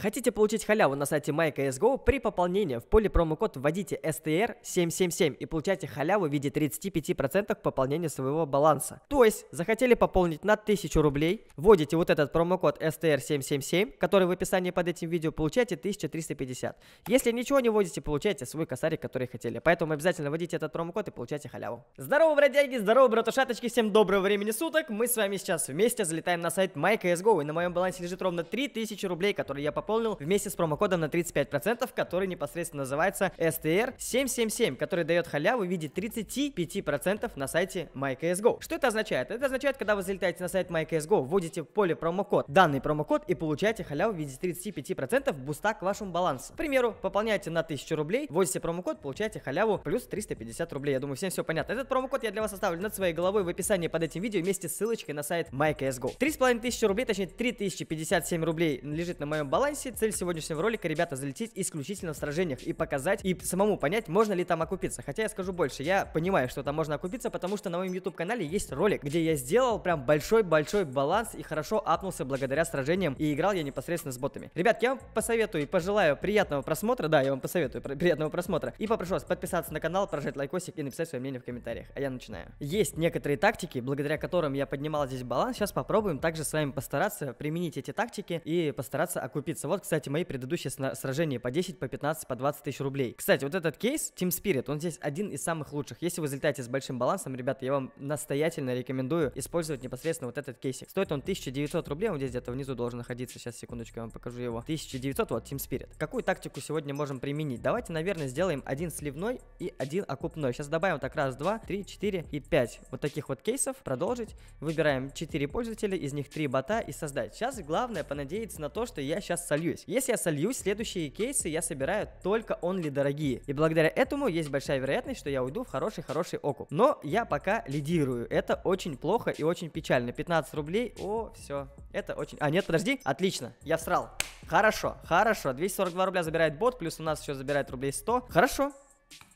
Хотите получить халяву на сайте MyCSGO? При пополнении в поле промокод вводите STR777 и получайте халяву в виде 35% пополнения своего баланса. То есть, захотели пополнить на 1000 рублей, вводите вот этот промокод STR777, который в описании под этим видео, получаете 1350. Если ничего не вводите, получаете свой косарик, который хотели. Поэтому обязательно вводите этот промокод и получайте халяву. Здорово, бродяги, здорово, братушаточки, всем доброго времени суток. Мы с вами сейчас вместе залетаем на сайт MyCSGO и на моем балансе лежит ровно 3000 рублей, которые я пополнил пополнил вместе с промокодом на 35%, который непосредственно называется STR777, который дает халяву в виде 35% на сайте MyCSGO. Что это означает? Это означает, когда вы залетаете на сайт MyCSGO, вводите в поле промокод, данный промокод и получаете халяву в виде 35% буста к вашему балансу. К примеру, пополняете на 1000 рублей, вводите промокод, получаете халяву плюс 350 рублей. Я думаю, всем все понятно. Этот промокод я для вас оставлю над своей головой в описании под этим видео вместе с ссылочкой на сайт MyCSGO. 3500 рублей, точнее 3057 рублей лежит на моем балансе, Челси. Цель сегодняшнего ролика, ребята, залететь исключительно в сражениях и показать, и самому понять, можно ли там окупиться. Хотя я скажу больше, я понимаю, что там можно окупиться, потому что на моем YouTube канале есть ролик, где я сделал прям большой-большой баланс и хорошо апнулся благодаря сражениям, и играл я непосредственно с ботами. Ребят, я вам посоветую и пожелаю приятного просмотра, да, я вам посоветую приятного просмотра, и попрошу вас подписаться на канал, прожать лайкосик и написать свое мнение в комментариях. А я начинаю. Есть некоторые тактики, благодаря которым я поднимал здесь баланс, сейчас попробуем также с вами постараться применить эти тактики и постараться окупиться. Вот, кстати, мои предыдущие сражения по 10, по 15, по 20 тысяч рублей. Кстати, вот этот кейс, Team Spirit, он здесь один из самых лучших. Если вы залетаете с большим балансом, ребята, я вам настоятельно рекомендую использовать непосредственно вот этот кейсик. Стоит он 1900 рублей, он здесь где-то внизу должен находиться. Сейчас, секундочку, я вам покажу его. 1900, вот, Team Spirit. Какую тактику сегодня можем применить? Давайте, наверное, сделаем один сливной и один окупной. Сейчас добавим так раз, два, три, четыре и пять вот таких вот кейсов. Продолжить. Выбираем 4 пользователя, из них 3 бота и создать. Сейчас главное понадеяться на то, что я сейчас солю сольюсь. Если я сольюсь, следующие кейсы я собираю только онли дорогие. И благодаря этому есть большая вероятность, что я уйду в хороший-хороший окуп. Но я пока лидирую. Это очень плохо и очень печально. 15 рублей. О, все. Это очень... А, нет, подожди. Отлично. Я срал. Хорошо, хорошо. 242 рубля забирает бот, плюс у нас еще забирает рублей 100. Хорошо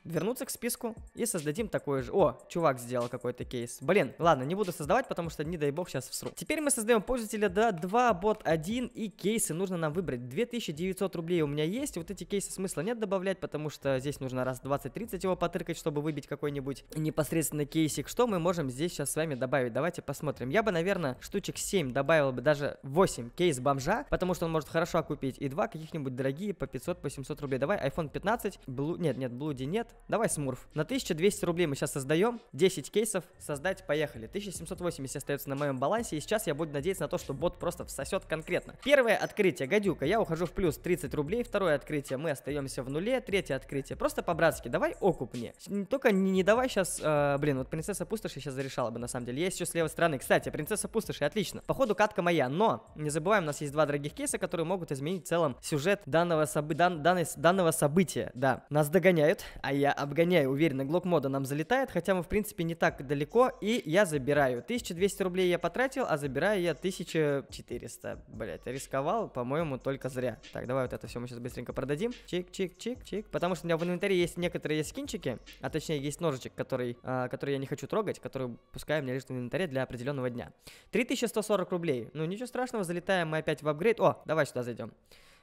вернуться к списку и создадим такой же. О, чувак сделал какой-то кейс. Блин, ладно, не буду создавать, потому что, не дай бог, сейчас всру. Теперь мы создаем пользователя, до 2, бот 1 и кейсы нужно нам выбрать. 2900 рублей у меня есть, вот эти кейсы смысла нет добавлять, потому что здесь нужно раз 20-30 его потыркать, чтобы выбить какой-нибудь непосредственно кейсик. Что мы можем здесь сейчас с вами добавить? Давайте посмотрим. Я бы, наверное, штучек 7 добавил бы, даже 8 кейс бомжа, потому что он может хорошо окупить, и два каких-нибудь дорогие по 500-700 по 700 рублей. Давай iPhone 15, Blue... нет, нет, Блуди нет, Давай, Смурф. На 1200 рублей мы сейчас создаем. 10 кейсов. Создать, поехали. 1780 остается на моем балансе. И сейчас я буду надеяться на то, что бот просто всосет конкретно. Первое открытие. Гадюка. Я ухожу в плюс 30 рублей. Второе открытие. Мы остаемся в нуле. Третье открытие. Просто по-братски. Давай окуп мне. Только не, не давай сейчас... Э, блин, вот принцесса пустоши сейчас зарешала бы, на самом деле. Есть еще с левой стороны. Кстати, принцесса пустоши. Отлично. Походу, катка моя. Но, не забываем, у нас есть два дорогих кейса, которые могут изменить в целом сюжет данного, собы дан данного события. Да. Нас догоняют, а я я обгоняю, уверенно, глок мода нам залетает, хотя мы, в принципе, не так далеко, и я забираю. 1200 рублей я потратил, а забираю я 1400. Блять, рисковал, по-моему, только зря. Так, давай вот это все мы сейчас быстренько продадим. Чик-чик-чик-чик. Потому что у меня в инвентаре есть некоторые есть скинчики, а точнее есть ножичек, который, э, который я не хочу трогать, который пускай мне меня лежит в инвентаре для определенного дня. 3140 рублей. Ну, ничего страшного, залетаем мы опять в апгрейд. О, давай сюда зайдем.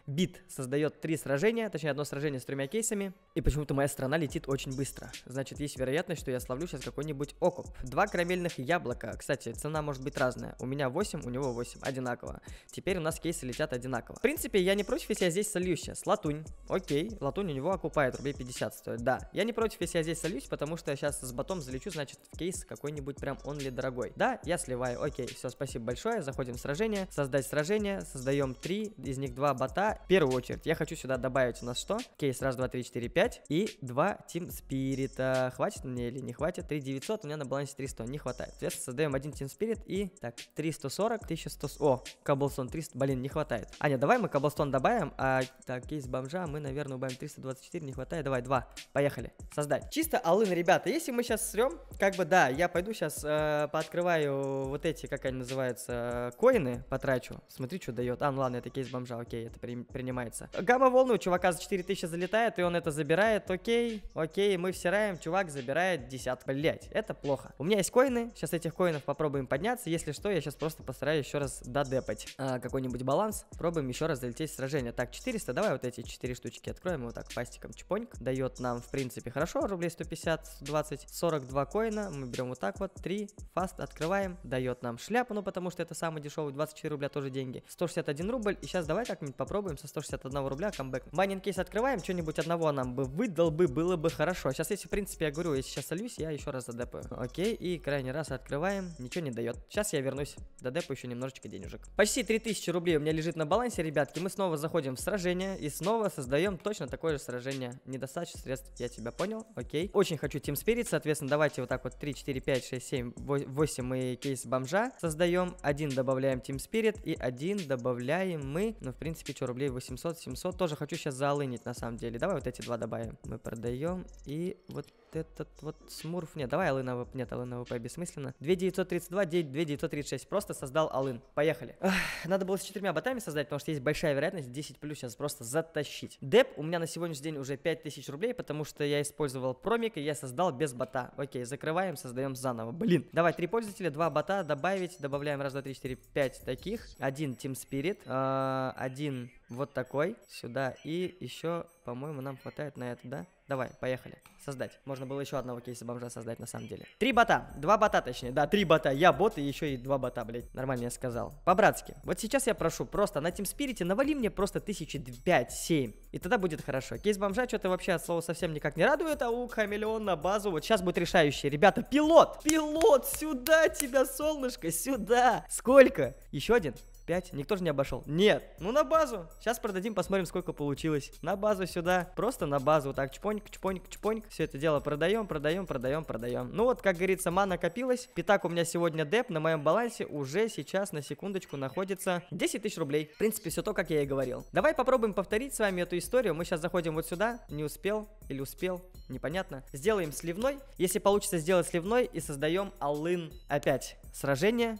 Бит создает три сражения, точнее одно сражение с тремя кейсами. И почему-то моя страна летит очень быстро. Значит, есть вероятность, что я словлю сейчас какой-нибудь окуп. Два карамельных яблока. Кстати, цена может быть разная. У меня 8, у него 8. Одинаково. Теперь у нас кейсы летят одинаково. В принципе, я не против, если я здесь солью сейчас. Латунь. Окей. Латунь у него окупает рублей 50 стоит. Да. Я не против, если я здесь сольюсь, потому что я сейчас с батом залечу, значит, в кейс какой-нибудь прям он ли дорогой. Да, я сливаю. Окей. Все, спасибо большое. Заходим в сражение. Создать сражение. Создаем три. Из них два бота в первую очередь, я хочу сюда добавить у нас что? Кейс раз, два, три, четыре, пять и два Team Spirit. Хватит мне или не хватит? 3900, у меня на балансе 300, не хватает. Соответственно, создаем один Team Spirit и, так, 340, 1100, о, Cobblestone 300, блин, не хватает. А, нет, давай мы Cobblestone добавим, а, так, кейс бомжа мы, наверное, убавим 324, не хватает, давай, два, поехали, создать. Чисто алын, ребята, если мы сейчас срем, как бы, да, я пойду сейчас э, пооткрываю вот эти, как они называются, э, коины, потрачу, смотри, что дает. А, ну ладно, это кейс бомжа, окей, это примем принимается. Гамма-волны у чувака за 4000 залетает, и он это забирает. Окей, окей, мы всираем. Чувак забирает десятку. Блять, это плохо. У меня есть коины. Сейчас этих коинов попробуем подняться. Если что, я сейчас просто постараюсь еще раз додепать а, какой-нибудь баланс. Пробуем еще раз залететь в сражение. Так, 400. Давай вот эти 4 штучки откроем. Вот так пастиком чпоньк. Дает нам, в принципе, хорошо. Рублей 150, 20, 42 коина. Мы берем вот так вот. 3. Фаст открываем. Дает нам шляпу, ну потому что это самый дешевый. 24 рубля тоже деньги. 161 рубль. И сейчас давай как-нибудь попробуем фармим со 161 рубля камбэк. Майнинг кейс открываем, что-нибудь одного нам бы выдал бы, было бы хорошо. Сейчас, если, в принципе, я говорю, если сейчас сольюсь, я еще раз задепаю. Окей, и крайний раз открываем, ничего не дает. Сейчас я вернусь, додепаю еще немножечко денежек. Почти 3000 рублей у меня лежит на балансе, ребятки. Мы снова заходим в сражение и снова создаем точно такое же сражение. Недостаточно средств, я тебя понял, окей. Очень хочу Team Spirit, соответственно, давайте вот так вот 3, 4, 5, 6, 7, 8 мы кейс бомжа создаем. Один добавляем Team Spirit и один добавляем мы, ну, в принципе, что, рублей рублей 800, 700. Тоже хочу сейчас залынить, на самом деле. Давай вот эти два добавим. Мы продаем. И вот этот вот смурф... Нет, давай Алын АВП. Нет, Алын АВП бессмысленно. 2932, 2936. Просто создал Алын. Поехали. Эх, надо было с четырьмя ботами создать, потому что есть большая вероятность 10 плюс сейчас просто затащить. Деп у меня на сегодняшний день уже 5000 рублей, потому что я использовал промик и я создал без бота. Окей, закрываем, создаем заново. Блин. Давай, три пользователя, два бота добавить. Добавляем раз, два, три, четыре, пять таких. Один Team Spirit. Э, один вот такой сюда. И еще, по-моему, нам хватает на это, да? Давай, поехали. Создать. Можно было еще одного кейса бомжа создать на самом деле. Три бота. Два бота, точнее. Да, три бота. Я бот и еще и два бота, блядь. Нормально я сказал. По-братски. Вот сейчас я прошу просто на Team Spirit навали мне просто тысячи пять, семь. И тогда будет хорошо. Кейс бомжа что-то вообще от слова совсем никак не радует. А у хамелеон на базу. Вот сейчас будет решающий. Ребята, пилот! Пилот! Сюда тебя, солнышко! Сюда! Сколько? Еще один? 5. Никто же не обошел. Нет. Ну на базу. Сейчас продадим, посмотрим, сколько получилось. На базу сюда. Просто на базу. так, чпоньк, чпоньк, чпоньк. Все это дело продаем, продаем, продаем, продаем. Ну вот, как говорится, мана копилась. Пятак у меня сегодня деп. На моем балансе уже сейчас на секундочку находится 10 тысяч рублей. В принципе, все то, как я и говорил. Давай попробуем повторить с вами эту историю. Мы сейчас заходим вот сюда. Не успел или успел. Непонятно. Сделаем сливной. Если получится сделать сливной и создаем аллын опять. Сражение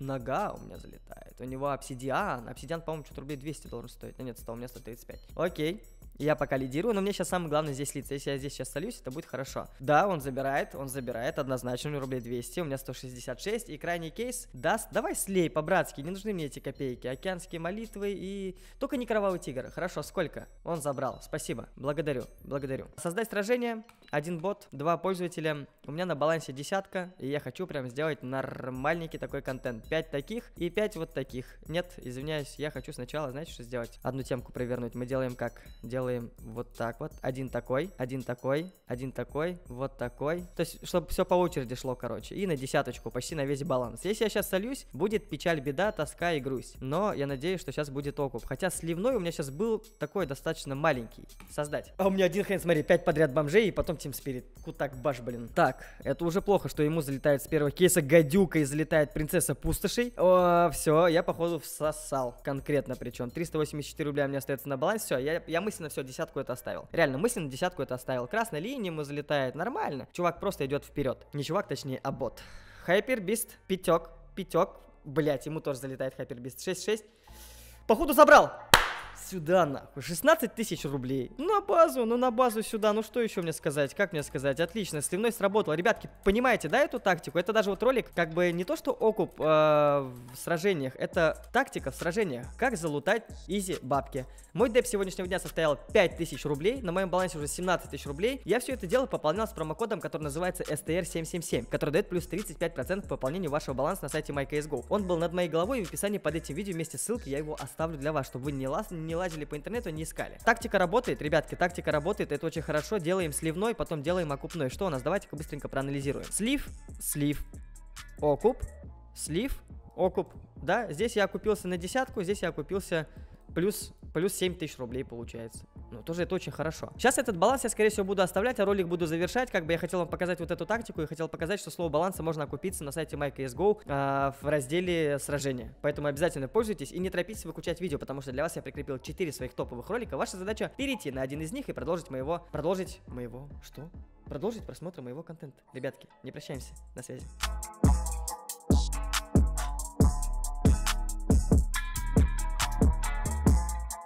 нога у меня залетает. У него обсидиан. Обсидиан, по-моему, что-то рублей 200 должен стоить. Ну нет, стал у меня 135. Окей. Я пока лидирую, но мне сейчас самое главное здесь лица. Если я здесь сейчас сольюсь, это будет хорошо. Да, он забирает, он забирает однозначно, у него рублей 200, у меня 166. И крайний кейс даст... Давай слей по-братски, не нужны мне эти копейки. Океанские молитвы и... Только не кровавый тигр. Хорошо, сколько? Он забрал, спасибо. Благодарю, благодарю. Создать сражение, один бот, два пользователя. У меня на балансе десятка, и я хочу прям сделать нормальненький такой контент. Пять таких и пять вот таких. Нет, извиняюсь, я хочу сначала, знаете, что сделать? Одну темку провернуть. Мы делаем как? Делаем вот так вот. Один такой, один такой, один такой, вот такой. То есть, чтобы все по очереди шло, короче. И на десяточку, почти на весь баланс. Если я сейчас сольюсь, будет печаль, беда, тоска и грусть. Но я надеюсь, что сейчас будет окуп. Хотя сливной у меня сейчас был такой достаточно маленький. Создать. А у меня один хрен, смотри, пять подряд бомжей, и потом Тим Спирит. Кутак баш, блин. Так, это уже плохо, что ему залетает с первого кейса гадюка и залетает принцесса пустошей. О, все, я походу всосал. Конкретно причем. 384 рубля у меня остается на балансе. Все, я, я мысленно все, десятку это оставил. Реально, мысленно десятку это оставил. Красная линия ему залетает нормально. Чувак просто идет вперед. Не чувак, точнее, а бот. Хайпер Бист, пятек, пятек. Блять, ему тоже залетает Хайпер Бист. 6-6. Походу забрал. Сюда, на 16 тысяч рублей. Ну, на базу, ну на базу сюда. Ну что еще мне сказать? Как мне сказать? Отлично, сливной сработал. Ребятки, понимаете, да, эту тактику? Это даже вот ролик, как бы не то, что окуп э, в сражениях. Это тактика в сражениях. Как залутать изи бабки. Мой деп сегодняшнего дня состоял 5 тысяч рублей. На моем балансе уже 17 тысяч рублей. Я все это дело пополнял с промокодом, который называется STR777, который дает плюс 35% пополнению вашего баланса на сайте MyCSGO. Он был над моей головой и в описании под этим видео вместе с ссылкой я его оставлю для вас, чтобы вы не, лаз, не лазили по интернету, не искали. Тактика работает, ребятки, тактика работает, это очень хорошо. Делаем сливной, потом делаем окупной. Что у нас? Давайте-ка быстренько проанализируем. Слив, слив, окуп, слив, окуп. Да, здесь я окупился на десятку, здесь я окупился плюс, плюс 7 тысяч рублей получается. Ну, тоже это очень хорошо. Сейчас этот баланс я, скорее всего, буду оставлять, а ролик буду завершать. Как бы я хотел вам показать вот эту тактику и хотел показать, что слово баланса можно окупиться на сайте MyCSGO э, а, в разделе сражения. Поэтому обязательно пользуйтесь и не торопитесь выключать видео, потому что для вас я прикрепил 4 своих топовых ролика. Ваша задача перейти на один из них и продолжить моего... Продолжить моего... Что? Продолжить просмотр моего контента. Ребятки, не прощаемся. на связи.